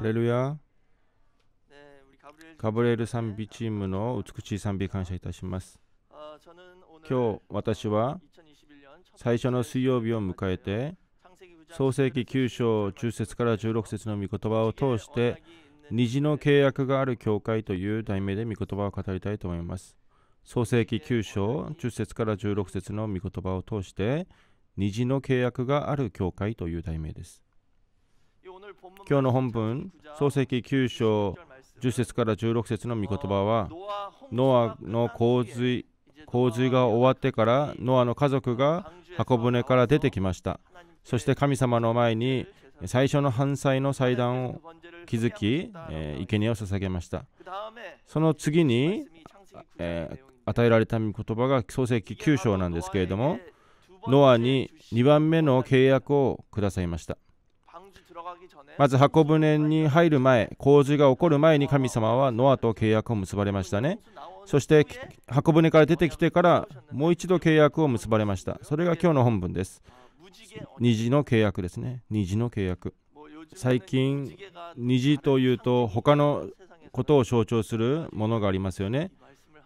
レルヤガブレエル賛美チームの美しい賛美感謝いたします今日私は最初の水曜日を迎えて創世紀9章10節から16節の御言葉を通して虹の契約がある教会という題名で御言葉を語りたいと思います創世紀9章10節から16節の御言葉を通して虹の契約がある教会という題名です今日の本文、創世記9章10節から16節の御言葉は、ノアの洪水洪水が終わってから、ノアの家族が箱舟から出てきました。そして神様の前に最初の犯罪の祭壇を築き、えー、生贄を捧げました。その次に、えー、与えられた御言葉が創世記9章なんですけれども、ノアに2番目の契約をくださいました。まず箱舟に入る前、洪水が起こる前に神様はノアと契約を結ばれましたね。そして箱舟から出てきてからもう一度契約を結ばれました。それが今日の本文です。二次の契約ですね。二次の契約。最近、二次というと他のことを象徴するものがありますよね。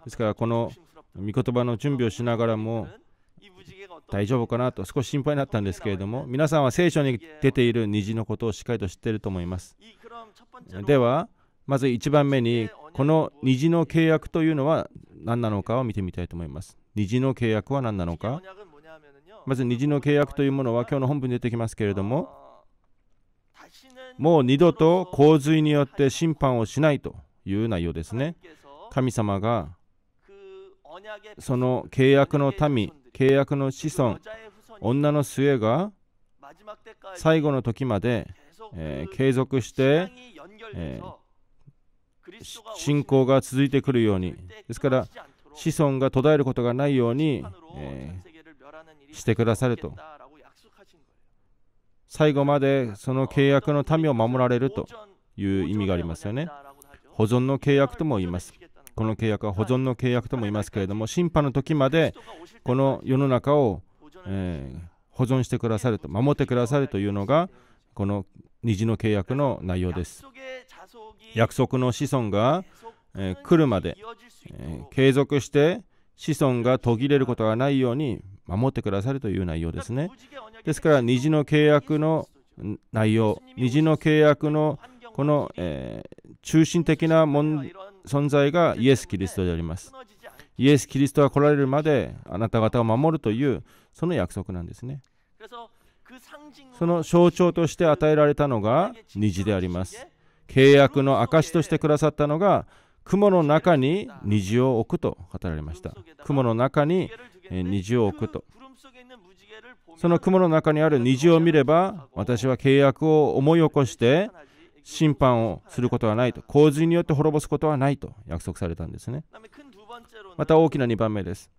ですからこの御言葉の準備をしながらも大丈夫かなと少し心配になったんですけれども皆さんは聖書に出ている虹のことをしっかりと知っていると思いますではまず1番目にこの虹の契約というのは何なのかを見てみたいと思います虹の契約は何なのかまず虹の契約というものは今日の本文に出てきますけれどももう二度と洪水によって審判をしないという内容ですね神様がその契約の民契約の子孫女の末が最後の時まで、えー、継続して、えー、信仰が続いてくるようにですから子孫が途絶えることがないように、えー、してくださると最後までその契約の民を守られるという意味がありますよね保存の契約とも言いますこの契約は保存の契約とも言いますけれども、審判の時までこの世の中を、え保存してくださると、守ってくださるというのが、この虹の契約の内容です。約束の子孫が、え来るまで、え継続して子孫が途切れることがないように守ってくださるという内容ですね。ですから、虹の契約の内容、虹の契約のこの、えー、中心的な問存在がイエス・キリストであります。イエス・キリストが来られるまであなた方を守るというその約束なんですね。その象徴として与えられたのが虹であります。契約の証としてくださったのが雲の中に虹を置くと語られました。雲の中に虹を置くと。その雲の中にある虹を見れば私は契約を思い起こして審判をすることはないと、洪水によって滅ぼすことはないと約束されたんですね。また大きな2番目です。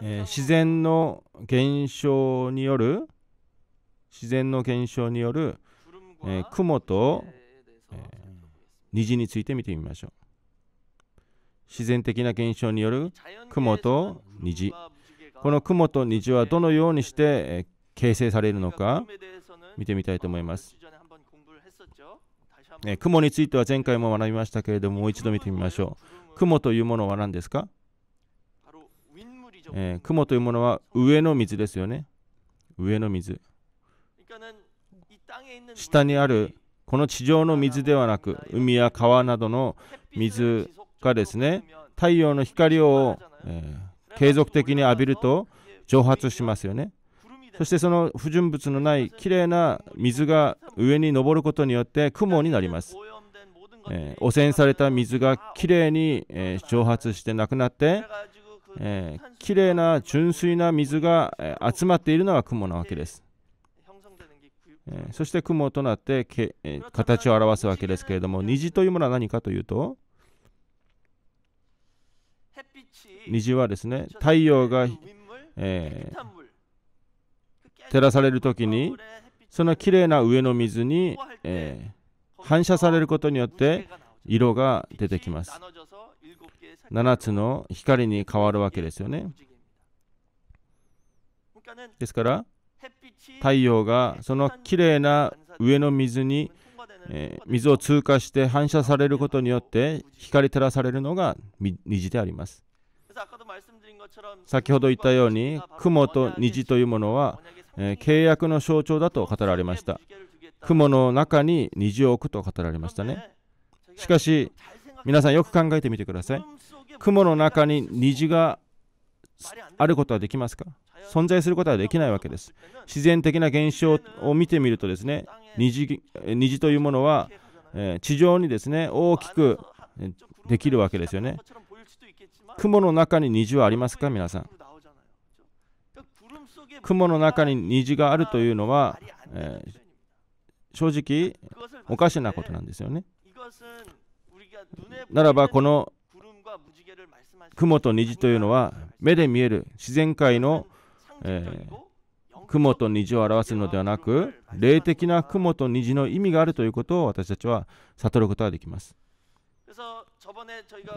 えー、自然の現象による自然の現象による、えー、雲と、えー、虹について見てみましょう。自然的な現象による雲と虹。この雲と虹はどのようにして、え形成されるのか見てみたいと思います。え雲については前回も学びましたけれども、もう一度見てみましょう。雲というものは何ですか、えー、雲というものは上の水ですよね。上の水。下にあるこの地上の水ではなく、海や川などの水がですね、太陽の光を、えー、継続的に浴びると蒸発しますよね。そしてその不純物のないきれいな水が上に上ることによって雲になります、えー、汚染された水がきれいに、えー、蒸発してなくなって、えー、きれいな純粋な水が、えー、集まっているのが雲なわけです、えー、そして雲となってけ、え形を表すわけですけれども虹というものは何かというと虹はですね太陽が、えー、照らされる時にそのきれいな上の水に、えー、反射されることによって色が出てきます7つの光に変わるわけですよねですから太陽がそのきれいな上の水に、えー、水を通過して反射されることによって光照らされるのが虹であります先ほど言ったように雲と虹というものはえー、契約の象徴だと語られました雲の中に虹を置くと語られましたねしかし皆さんよく考えてみてください雲の中に虹があることはできますか存在することはできないわけです自然的な現象を見てみるとですね虹虹というものは、えー、地上にですね大きくできるわけですよね雲の中に虹はありますか皆さん雲の中に虹があるというのは、えー、正直おかしなことなんですよね。ならばこの雲と虹というのは目で見える自然界の、えー、雲と虹を表すのではなく霊的な雲と虹の意味があるということを私たちは悟ることができます。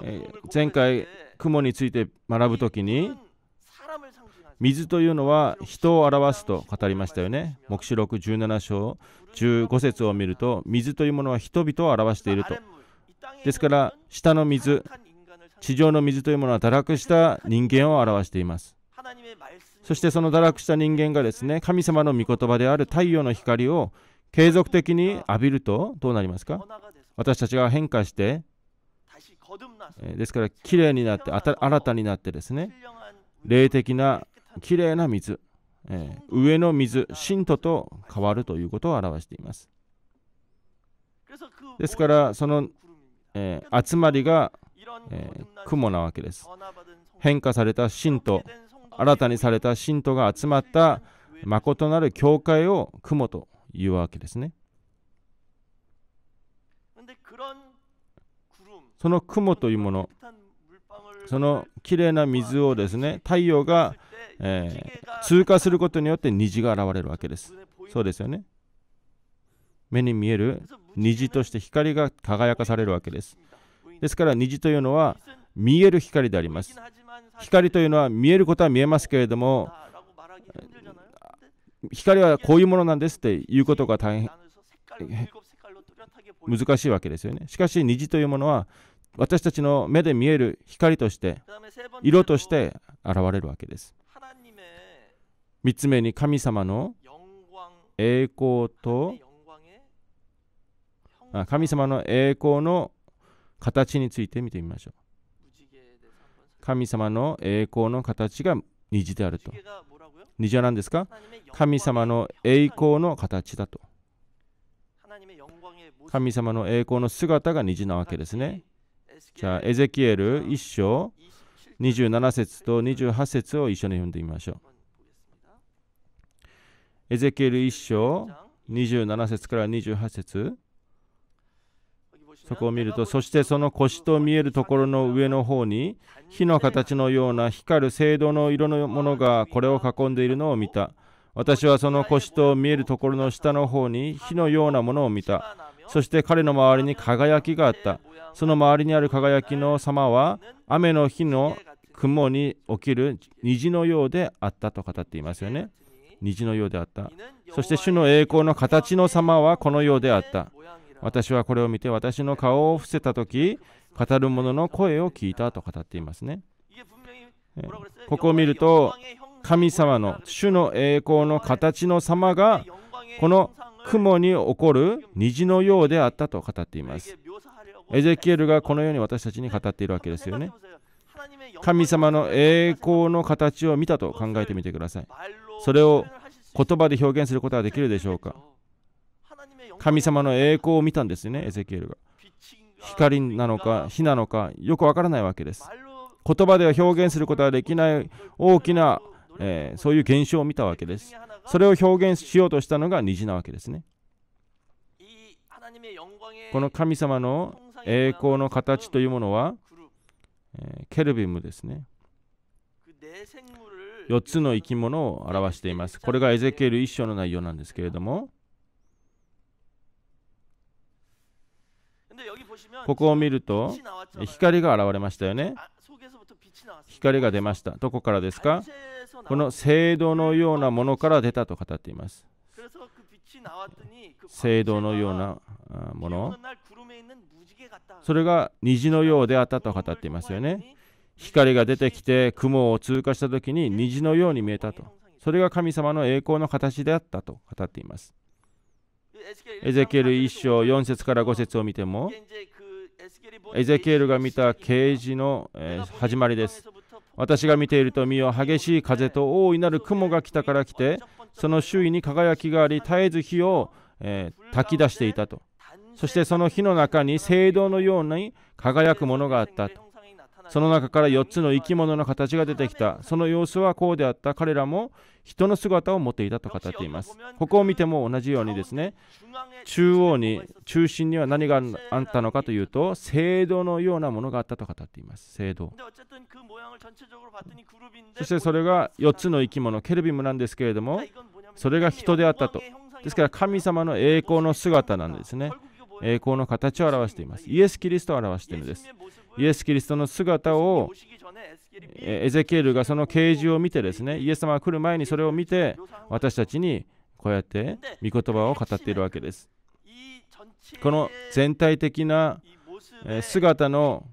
え前回雲について学ぶときに水というのは人を表すと語りましたよね。黙示録17章15節を見ると水というものは人々を表していると。ですから下の水、地上の水というものは堕落した人間を表しています。そしてその堕落した人間がですね、神様の御言葉である太陽の光を継続的に浴びるとどうなりますか私たちが変化して、ですから綺麗になって、新たになってですね、霊的なきれいな水、えー、上の水、信徒と変わるということを表しています。ですから、その、えー、集まりが、えー、雲なわけです。変化された信徒、新たにされた信徒が集まった誠なる教会を雲というわけですね。その雲というもの、そのきれいな水をですね太陽が、えー、通過することによって虹が現れるわけですそうですよね目に見える虹として光が輝かされるわけですですから虹というのは見える光であります光というのは見えることは見えますけれども光はこういうものなんですっていうことが大変難しいわけですよねしかし虹というものは私たちの目で見える光として色として現れるわけです3つ目に神様の栄光と神様の栄光の形について見てみましょう神様の栄光の形が虹であると虹は何ですか神様の栄光の形だと神様の栄光の姿が虹なわけですねゃあ、エゼキエル1章27節と28節を一緒に読んでみましょう。エゼキエル1章27節から28節そこを見ると、そしてその腰と見えるところの上の方に、火の形のような光る聖堂の色のものがこれを囲んでいるのを見た。私はその腰と見えるところの下の方に火のようなものを見た。そして彼の周りに輝きがあった。その周りにある輝きの様は雨の日の雲に起きる虹のようであったと語っていますよね。虹のようであった。そして主の栄光の形の様はこのようであった。私はこれを見て私の顔を伏せた時、語る者の声を聞いたと語っていますね。ここを見ると、神様の主の栄光の形の様がこの雲に起こる虹のようであったと語っています。エゼキエルがこのように私たちに語っているわけですよね。神様の栄光の形を見たと考えてみてください。それを言葉で表現することはできるでしょうか神様の栄光を見たんですよね、エゼキエルが。光なのか火なのかよくわからないわけです。言葉では表現することはできない大きな、えー、そういう現象を見たわけです。それを表現しようとしたのが虹なわけですね。この神様の栄光の形というものは、えー、ケルビムですね。4つの生き物を表しています。これがエゼケール一章の内容なんですけれども、ここを見ると、光が現れましたよね。光が出ました。どこからですかこの聖堂のようなものから出たと語っています。聖堂のようなもの。それが虹のようであったと語っていますよね。光が出てきて雲を通過した時に虹のように見えたと。それが神様の栄光の形であったと語っています。エゼキエル1章4節から5節を見ても、エゼキエルが見た啓示の、え始まりです。私が見ていると、身を激しい風と大いなる雲が北から来て、その周囲に輝きがあり、絶えず火を、えー、炊き出していたと。そしてその火の中に聖堂のように輝くものがあったと。その中から4つの生き物の形が出てきた。その様子はこうであった。彼らも人の姿を持っていたと語っています。ここを見ても同じようにですね、中央に、中心には何があったのかというと、聖堂のようなものがあったと語っています。聖堂。そしてそれが4つの生き物、ケルビムなんですけれども、それが人であったと。ですから神様の栄光の姿なんですね。栄光の形を表しています。イエス・キリストを表しているのです。イエス・キリストの姿をエゼキエルがその啓示を見てですね、イエス様が来る前にそれを見て、私たちにこうやって御言葉を語っているわけです。この全体的な姿の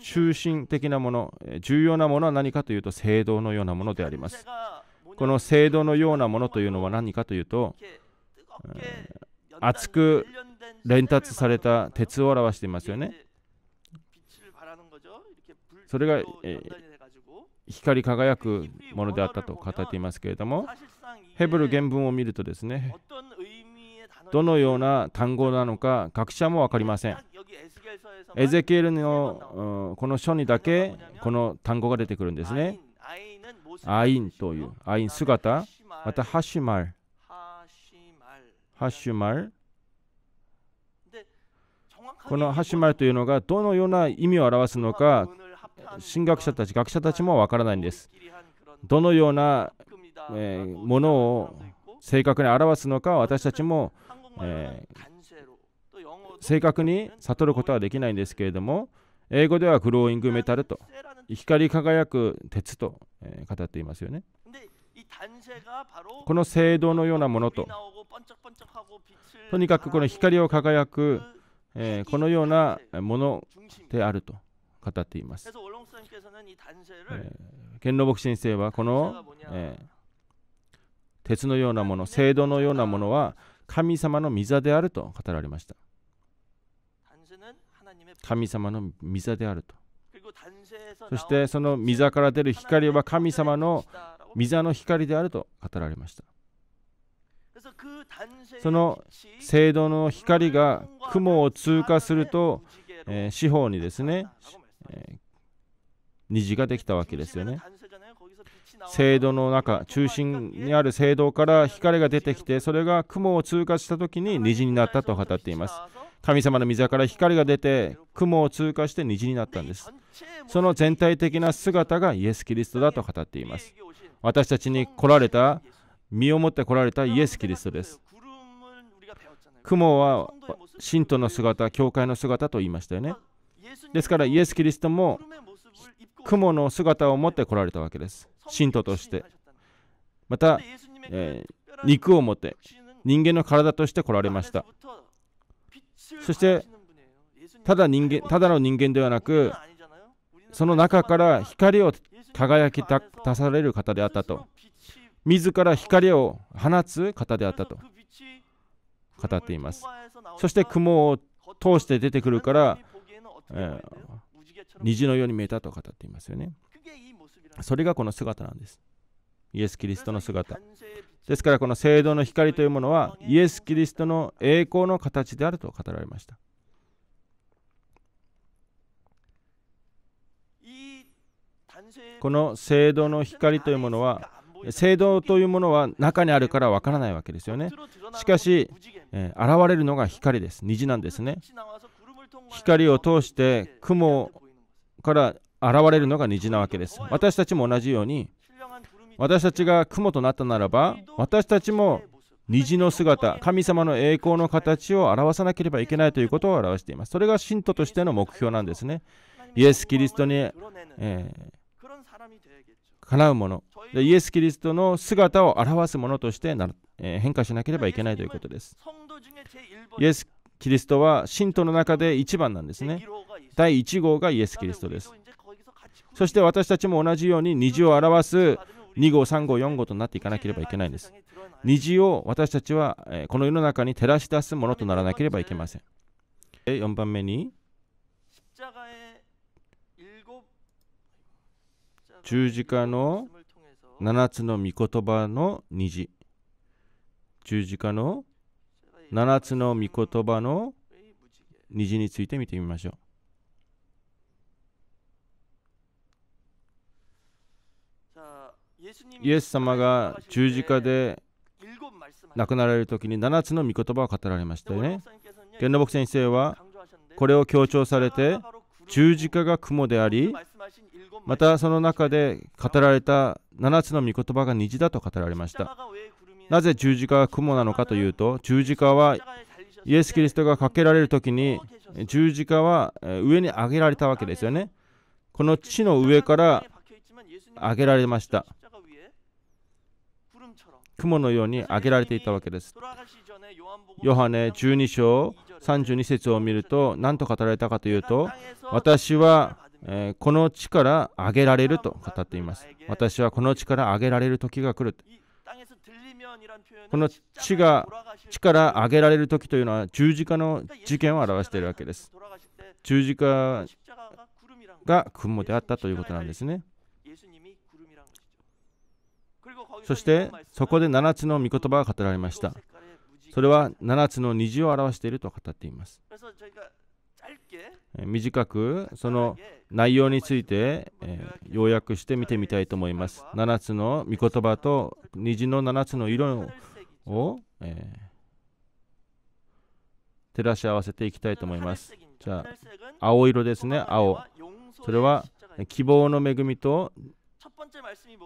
中心的なもの、重要なものは何かというと、聖堂のようなものであります。この聖堂のようなものというのは何かというと、厚く連達された鉄を表していますよね。それが、え光り輝くものであったと語っていますけれども、ヘブル原文を見るとですね、どのような単語なのか学者も分かりません。エゼキエルの、この書にだけこの単語が出てくるんですね。アインという、アイン姿、またハシュマル、ハッシュマルこのハッシュマルというのがどのような意味を表すのか神学者たち学者たちもわからないんですどのような、えものを正確に表すのか私たちも、えー、正確に悟ることはできないんですけれども英語ではグローイングメタルと光り輝く鉄と、え語っていますよね。この聖堂のようなものととにかくこの光を輝く、えー、このようなものであると語っています。えー、剣道牧神聖はこの、えー、鉄のようなもの、聖堂のようなものは神様の御座であると語られました。神様の御座であると。そしてその御座から出る光は神様の水の光であると語られましたその聖堂の光が雲を通過すると、えー、四方にですね、えー、虹ができたわけですよね聖堂の中中心にある聖堂から光が出てきてそれが雲を通過した時に虹になったと語っています神様の水から光が出て雲を通過して虹になったんですその全体的な姿がイエス・キリストだと語っています私たちに来られた、身をもって来られたイエス・キリストです。雲は信徒の姿、教会の姿と言いましたよね。ですからイエス・キリストも雲の姿を持って来られたわけです。信徒として。また、えー、肉を持って人間の体として来られました。そしてただ人間ただの人間ではなくその中から光を輝き出される方であったと。自ら光を放つ方であったと語っています。そして雲を通して出てくるから、えー、虹のように見えたと語っていますよね。それがこの姿なんです。イエス・キリストの姿。ですからこの聖堂の光というものはイエス・キリストの栄光の形であると語られました。この聖堂の光というものは聖堂というものは中にあるからわからないわけですよねしかし、えー、現れるのが光です虹なんですね光を通して雲から現れるのが虹なわけです私たちも同じように私たちが雲となったならば私たちも虹の姿神様の栄光の形を表さなければいけないということを表していますそれが信徒としての目標なんですねイエス・キリストに、えー叶うものイエス・キリストの姿を表すものとしてな、え変化しなければいけないということですイエス・キリストは信徒の中で1番なんですね第1号がイエス・キリストですそして私たちも同じように虹を表す2号3号4号となっていかなければいけないんです虹を私たちはこの世の中に照らし出すものとならなければいけません4番目に十字架の7つの御言葉の虹十字架の7つの御言葉の虹について見てみましょうイエス様が十字架で亡くなられる時に7つの御言葉を語られましたよね。玄牧先生はこれを強調されて十字架が雲でありまたその中で語られた7つの御言葉が虹だと語られましたなぜ十字架は雲なのかというと十字架はイエス・キリストがかけられる時に十字架は上に上げられたわけですよねこの地の上から上げられました雲のように上げられていたわけですヨハネ12章32節を見ると何と語られたかというと私はえー、この地から上げられると語っています。私はこの地から上げられる時が来る。この地が地から上げられる時というのは十字架の事件を表しているわけです。十字架が雲であったということなんですね。そしてそこで7つの御言葉が語られました。それは7つの虹を表していると語っています。短くその内容について、えー、要約して見てみたいと思います。7つの御言葉と虹の7つの色を、えー、照らし合わせていきたいと思います。じゃあ、青色ですね、青。それは希望の恵みと、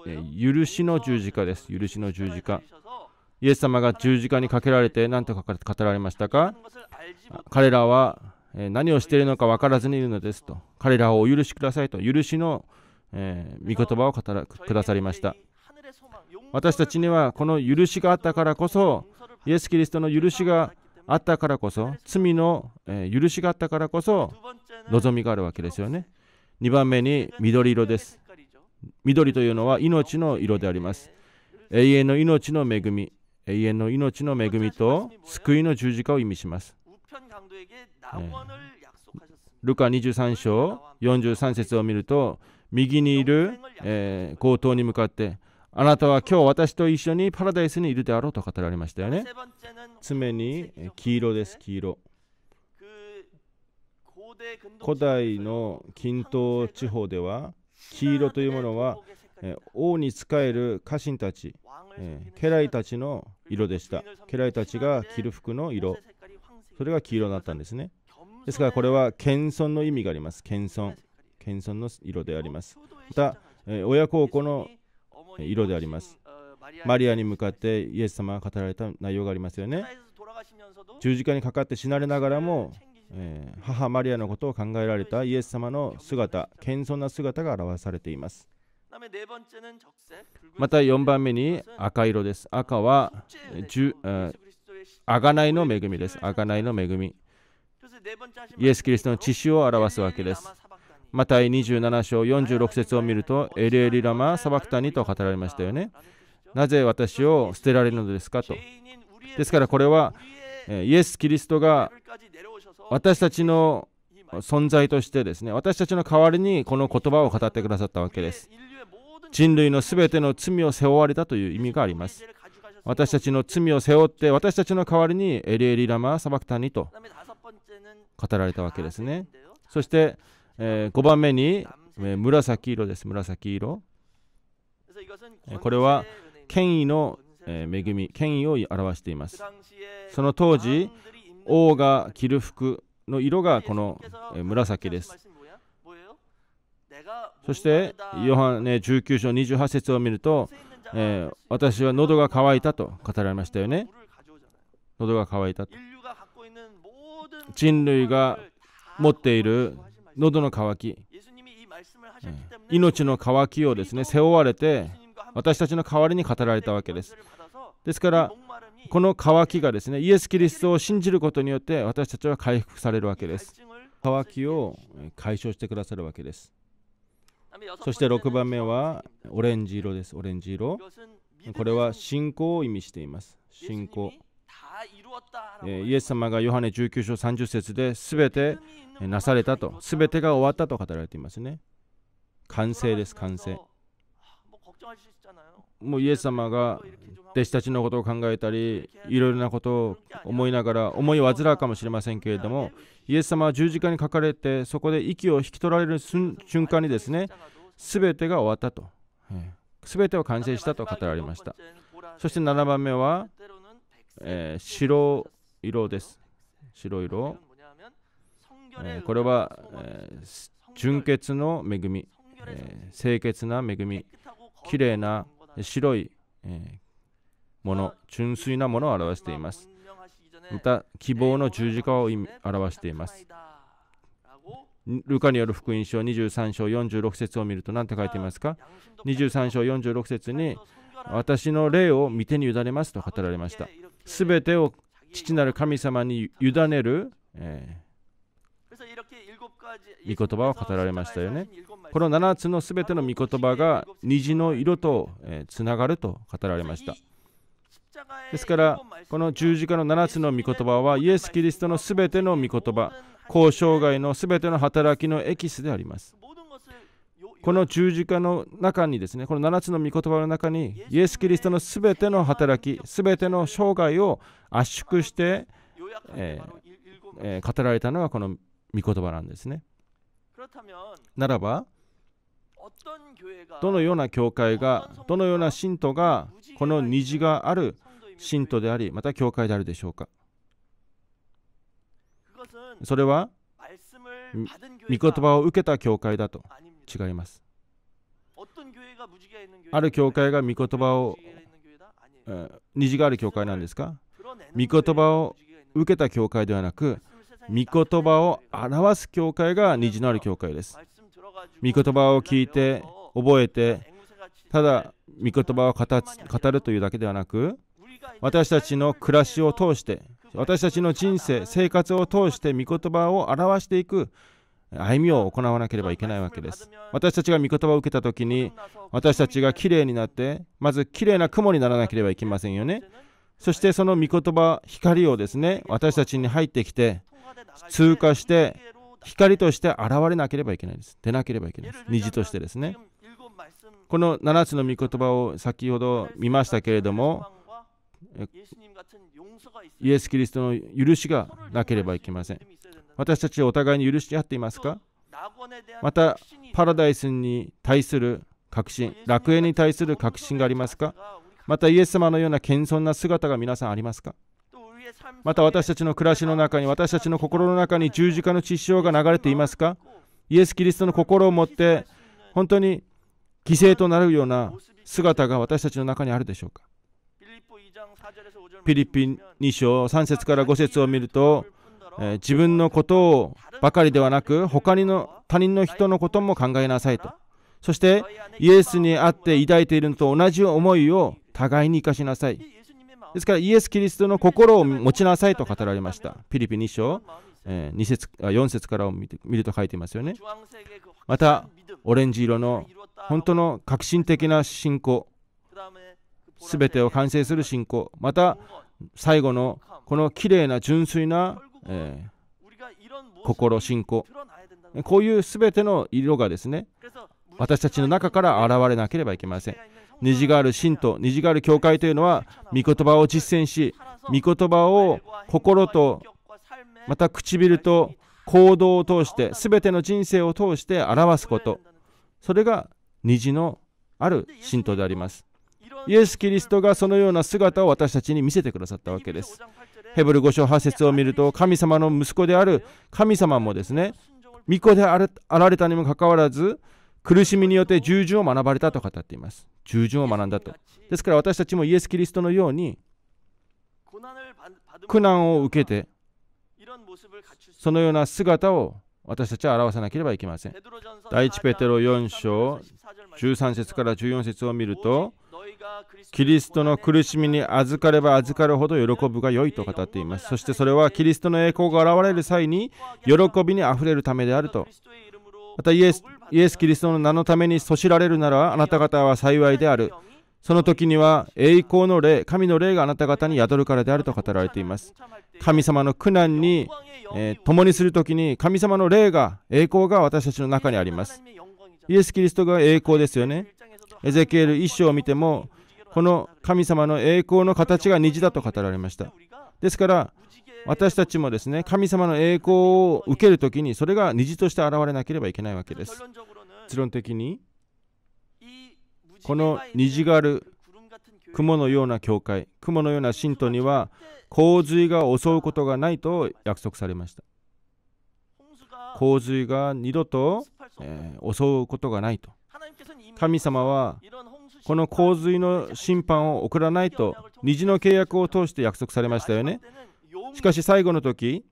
えー、許しの十字架です。許しの十字架。イエス様が十字架にかけられて何と語られましたか彼らはえ何をしているのか分からずにいるのですと、彼らをお許しくださいと、許しの、えー、御言葉を語らくださりました。私たちにはこの許しがあったからこそ、イエス・キリストの許しがあったからこそ、罪の、えー、許しがあったからこそ、望みがあるわけですよね。2番目に緑色です。緑というのは命の色であります。永遠の命の恵み、永遠の命の恵みと救いの十字架を意味します。ルカ23章43節を見ると右にいる、えー、強盗に向かってあなたは今日私と一緒にパラダイスにいるであろうと語られましたよね爪に黄色です黄色古代の近東地方では黄色というものは、え王に仕える家臣たち、え家来たちの色でした家来たちが着る服の色それが黄色になったんですね。ですからこれは謙遜の意味があります。謙遜。謙遜の色であります。また、え親孝行の色であります。マリアに向かってイエス様が語られた内容がありますよね。十字架にかかって死なれながらも、え母マリアのことを考えられたイエス様の姿、謙遜な姿が表されています。また4番目に赤色です。赤は贖いの恵みです。贖いの恵み。イエス・キリストの血潮を表すわけです。また、27章46節を見ると、エリエリラマ・サバクタニと語られましたよね。なぜ私を捨てられるのですかと。ですからこれは、イエス・キリストが私たちの存在としてですね、私たちの代わりにこの言葉を語ってくださったわけです。人類のすべての罪を背負われたという意味があります。私たちの罪を背負って私たちの代わりにエリエリラマ・サバクタニと語られたわけですねそして、え5番目に、え紫色です紫色これは権威の恵み権威を表していますその当時王が着る服の色がこの紫ですそしてヨハネ19章28節を見るとえー、私は喉が渇いたと語られましたよね。喉が渇いたと。人類が持っている喉の渇き、命の渇きをですね背負われて私たちの代わりに語られたわけです。ですからこの渇きがですねイエス・キリストを信じることによって私たちは回復されるわけです。渇きを解消してくださるわけです。そして6番目はオレンジ色です。オレンジ色。これは信仰を意味しています。信仰。えイエス様がヨハネ19章30節で全てなされたと、全てが終わったと語られていますね。完成です、完成。もうイエス様が弟子たちのことを考えたりいろいろなことを思いながら思い煩うかもしれませんけれどもイエス様は十字架に書かれてそこで息を引き取られる瞬間にですね全てが終わったと全てを完成したと語られましたそして7番目は、えー、白色です白色、えー、これは、えー、純潔の恵み、え清潔な恵み綺麗な白い、えもの、純粋なものを表しています。また、希望の十字架を表しています。ルカによる福音書23章46節を見ると何て書いていますか ?23 章46節に私の霊を見てに委ねますと語られました。すべてを父なる神様に委ねる、え御言葉は語られましたよね。この7つのすべての御言葉が虹の色とつながると語られました。ですから、この十字架の7つの御言葉は、イエス・キリストのすべての御言葉、交渉外のすべての働きのエキスであります。この十字架の中にですね、この7つの御言葉の中に、イエス・キリストのすべての働き、すべての生涯を圧縮して、えーえー、語られたのがこの御言葉なんですね。ならば、どのような教会が、どのような信徒が、この虹がある信徒であり、また教会であるでしょうか。それは、御言葉を受けた教会だと違います。ある教会が御言葉を、え虹がある教会なんですか御言葉を受けた教会ではなく、御言葉を表す教会が虹のある教会です。御言葉を聞いて、覚えて、ただ御言葉を語るというだけではなく、私たちの暮らしを通して、私たちの人生、生活を通して御言葉を表していく歩みを行わなければいけないわけです。私たちが御言葉を受けたときに、私たちがきれいになって、まずきれいな雲にならなければいけませんよね。そしてその御言葉、光をですね、私たちに入ってきて、通過して光として現れなければいけないです。出なければいけないです。虹としてですね。この7つの御言葉を先ほど見ましたけれども、イエス・キリストの許しがなければいけません。私たちはお互いに許し合っていますかまた、パラダイスに対する確信、楽園に対する確信がありますかまた、イエス様のような謙遜な姿が皆さんありますかまた私たちの暮らしの中に、私たちの心の中に十字架の血潮が流れていますかイエス・キリストの心を持って、本当に犠牲となるような姿が私たちの中にあるでしょうかピリピン2章3節から5節を見ると、え自分のことをばかりではなく他にの他人の人のことも考えなさいとそしてイエスに会って抱いているのと同じ思いを互いに生かしなさいですからイエス・キリストの心を持ちなさいと語られました。ピリピ2章、えー、2節4節からを見ると書いていますよね。また、オレンジ色の本当の革新的な信仰、すべてを完成する信仰、また最後のこのきれいな純粋な、えー、心、信仰、こういうすべての色がですね、私たちの中から現れなければいけません。虹がある信徒虹がある教会というのは御言葉を実践し御言葉を心とまた唇と行動を通してすべての人生を通して表すことそれが虹のある信徒でありますイエス・キリストがそのような姿を私たちに見せてくださったわけですヘブル5章8節を見ると神様の息子である神様もですね御子であられたにもかかわらず苦しみによって従順を学ばれたと語っています。従順を学んだと。ですから私たちもイエス・キリストのように苦難を受けてそのような姿を私たちは表さなければいけません。第1ペテロ4章13節から14節を見ると、キリストの苦しみに預かれば預かるほど喜ぶが良いと語っています。そしてそれはキリストの栄光が現れる際に喜びにあふれるためであると。またイエスイエス・キリストの名のためにそしられるならあなた方は幸いである。その時には栄光の霊、神の霊があなた方に宿るからであると語られています。神様の苦難に、えー、共にする時に神様の霊が、栄光が私たちの中にあります。イエス・キリストが栄光ですよね。エゼキエル1章を見ても、この神様の栄光の形が虹だと語られました。ですから私たちもですね神様の栄光を受けるときにそれが虹として現れなければいけないわけです結論的にこの虹がある雲のような教会雲のような信徒には洪水が襲うことがないと約束されました洪水が二度と、えー、襲うことがないと神様はこの洪水の審判を送らないと虹の契約を通して約束されましたよねしかし最後の時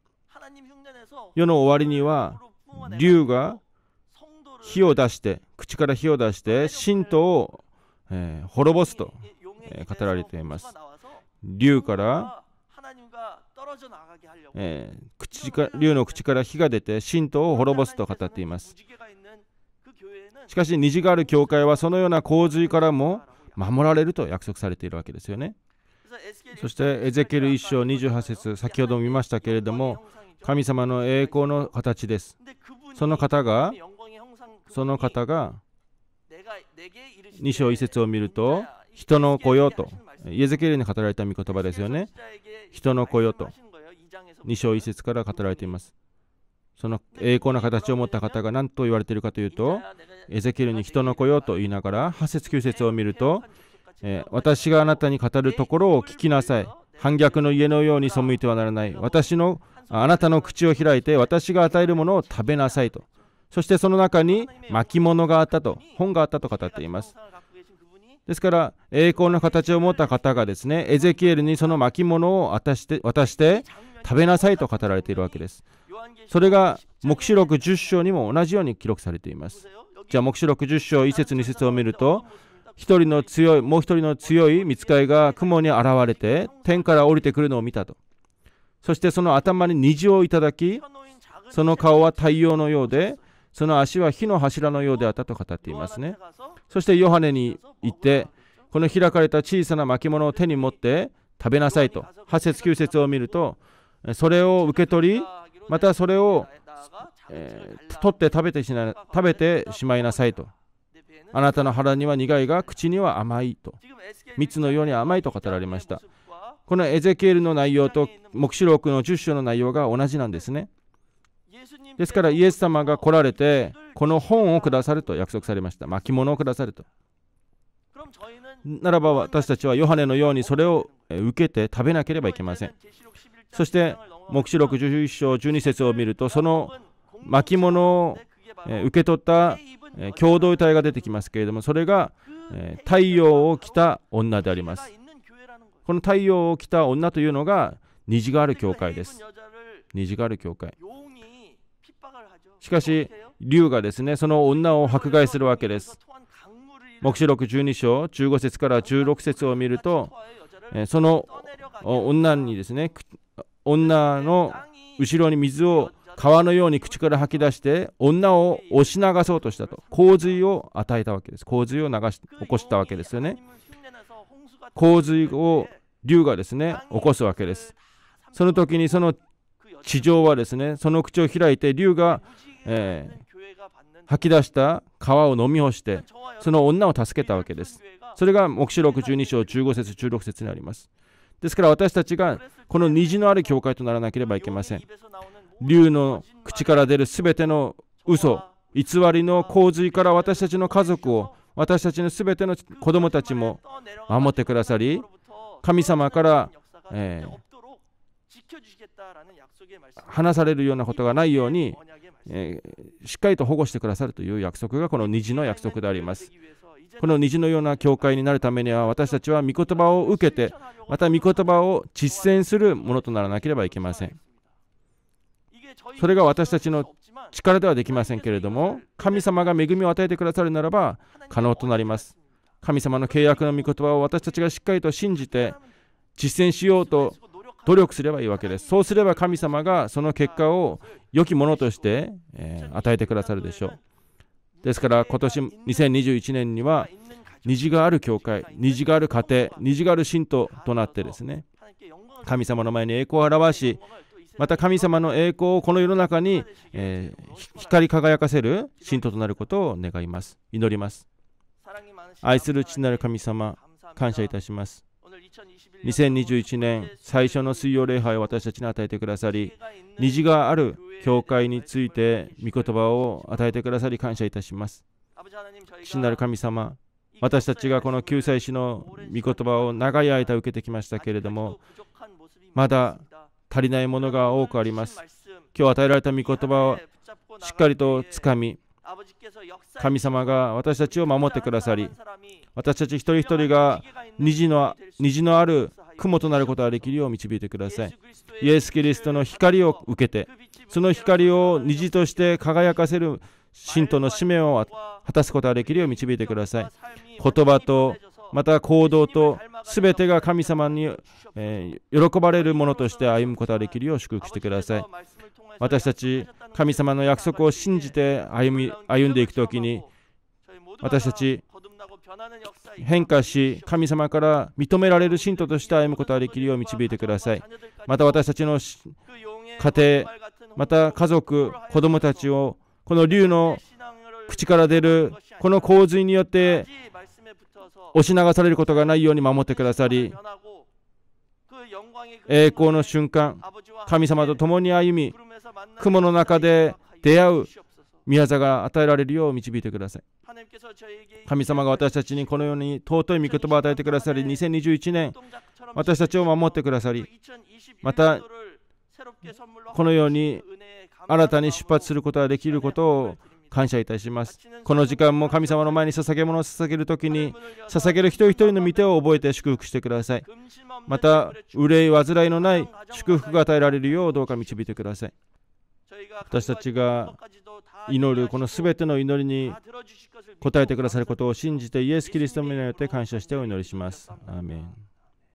世の終わりには竜が火を出して口から火を出して信徒を、滅ぼすと、語られています竜から竜の口から火が出て信徒を滅ぼすと語っていますしかし虹がある教会はそのような洪水からも守られると約束されているわけですよねそしてエゼキエル1章28節先ほど見ましたけれども神様の栄光の形ですその方がその方が2章1節を見ると人の子よとイエゼケルに語られた御言葉ですよね人の子よと2章1節から語られていますその栄光な形を持った方が何と言われているかというと、エゼキエルに人の子よと言いながら、8節9節を見ると、えー、私があなたに語るところを聞きなさい。反逆の家のように背いてはならない。私のあなたの口を開いて私が与えるものを食べなさいと。そしてその中に巻物があったと、本があったと語っています。ですから、栄光の形を持った方がですね、エゼキエルにその巻物を渡して、渡して食べなさいと語られているわけです。それが黙示録10章にも同じように記録されています。じゃあ黙示録10章1節2節を見ると、一人の強い、もう一人の強い見つかりが雲に現れて、天から降りてくるのを見たと。そしてその頭に虹をいただき、その顔は太陽のようで、その足は火の柱のようであったと語っていますね。そしてヨハネに行って、この開かれた小さな巻物を手に持って食べなさいと。8節9節を見ると、それを受け取りまたそれを、えー、取って食べてしな食べてしまいなさいとあなたの腹には苦いが口には甘いと蜜のように甘いと語られましたこのエゼキエルの内容と黙示録の10章の内容が同じなんですねですからイエス様が来られてこの本をくださると約束されました巻物をくださるとならば私たちはヨハネのようにそれを受けて食べなければいけませんそして黙示録11章12節を見るとその巻物を受け取った共同体が出てきますけれどもそれが太陽を着た女でありますこの太陽を着た女というのが虹がある教会です虹がある教会しかし竜がですねその女を迫害するわけです黙示録12章15節から16節を見るとその女にですね女の後ろに水を川のように口から吐き出して女を押し流そうとしたと洪水を与えたわけです洪水を流し起こしたわけですよね洪水を竜がですね起こすわけですその時にその地上はですねその口を開いて竜が、えー、吐き出した川を飲み干してその女を助けたわけですそれが黙示録12章15節16節にありますですから私たちがこの虹のある教会とならなければいけません。竜の口から出るすべての嘘偽りの洪水から私たちの家族を私たちのすべての子供たちも守ってくださり神様から、え話されるようなことがないように、えしっかりと保護してくださるという約束がこの虹の約束でありますこの虹のような教会になるためには私たちは御言葉を受けてまた御言葉を実践するものとならなければいけませんそれが私たちの力ではできませんけれども神様が恵みを与えてくださるならば可能となります神様の契約の御言葉を私たちがしっかりと信じて実践しようと努力すればいいわけです。そうすれば神様がその結果を良きものとして、え与えてくださるでしょう。ですから今年2021年には虹がある教会、虹がある家庭、虹がある信徒となってですね、神様の前に栄光を表し、また神様の栄光をこの世の中に、えー、光り輝かせる信徒となることを願います。祈ります。愛する父なる神様、感謝いたします。2021年最初の水曜礼拝を私たちに与えてくださり、虹がある教会について御言葉を与えてくださり感謝いたします。父なる神様、私たちがこの救済師の御言葉を長い間受けてきましたけれども、まだ足りないものが多くあります。今日与えられた御言葉をしっかりとつかみ、神様が私たちを守ってくださり、私たち一人一人が虹の虹のある雲となることができるよう導いてください。イエス・キリストの光を受けて、その光を虹として輝かせる信徒の使命を果たすことができるよう導いてください。言葉と、また行動と、すべてが神様に、えー、喜ばれるものとして歩むことができるよう祝福してください。私たち神様の約束を信じて歩み歩んでいくときに私たち変化し神様から認められる信徒として歩むことができるよう導いてくださいまた私たちの家庭また家族子供たちをこの竜の口から出るこの洪水によって押し流されることがないように守ってくださり栄光の瞬間神様と共に歩み雲の中で出会う宮座が与えられるよう導いてください。神様が私たちにこのように尊い御言葉を与えてくださり、2021年、私たちを守ってくださり、また、このように新たに出発することができることを感謝いたします。この時間も神様の前に捧げ物を捧げるときに、捧げる一人一人の御手を覚えて祝福してください。また、憂い、患いのない祝福が与えられるようどうか導いてください。私たちが祈るこのすべての祈りに応えてくださることを信じてイエス・キリストの皆によって感謝してお祈りします。アーメン